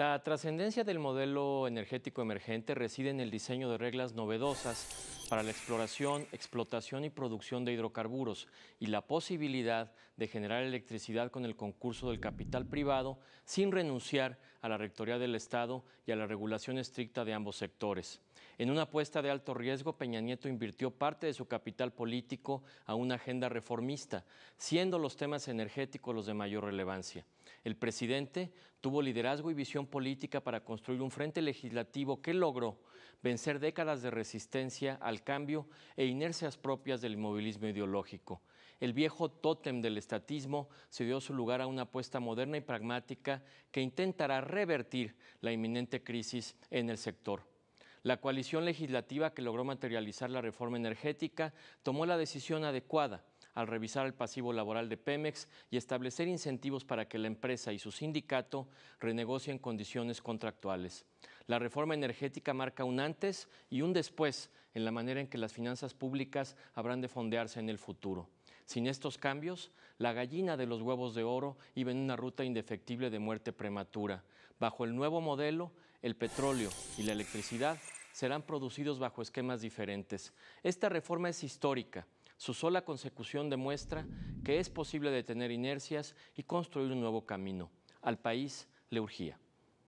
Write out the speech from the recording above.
La trascendencia del modelo energético emergente reside en el diseño de reglas novedosas para la exploración, explotación y producción de hidrocarburos y la posibilidad de generar electricidad con el concurso del capital privado sin renunciar a la rectoría del Estado y a la regulación estricta de ambos sectores. En una apuesta de alto riesgo, Peña Nieto invirtió parte de su capital político a una agenda reformista, siendo los temas energéticos los de mayor relevancia. El presidente tuvo liderazgo y visión política para construir un frente legislativo que logró vencer décadas de resistencia al cambio e inercias propias del inmovilismo ideológico. El viejo tótem del estatismo se dio su lugar a una apuesta moderna y pragmática que intentará revertir la inminente crisis en el sector. La coalición legislativa que logró materializar la reforma energética tomó la decisión adecuada al revisar el pasivo laboral de Pemex y establecer incentivos para que la empresa y su sindicato renegocien condiciones contractuales. La reforma energética marca un antes y un después en la manera en que las finanzas públicas habrán de fondearse en el futuro. Sin estos cambios, la gallina de los huevos de oro iba en una ruta indefectible de muerte prematura. Bajo el nuevo modelo, el petróleo y la electricidad serán producidos bajo esquemas diferentes. Esta reforma es histórica. Su sola consecución demuestra que es posible detener inercias y construir un nuevo camino. Al país le urgía.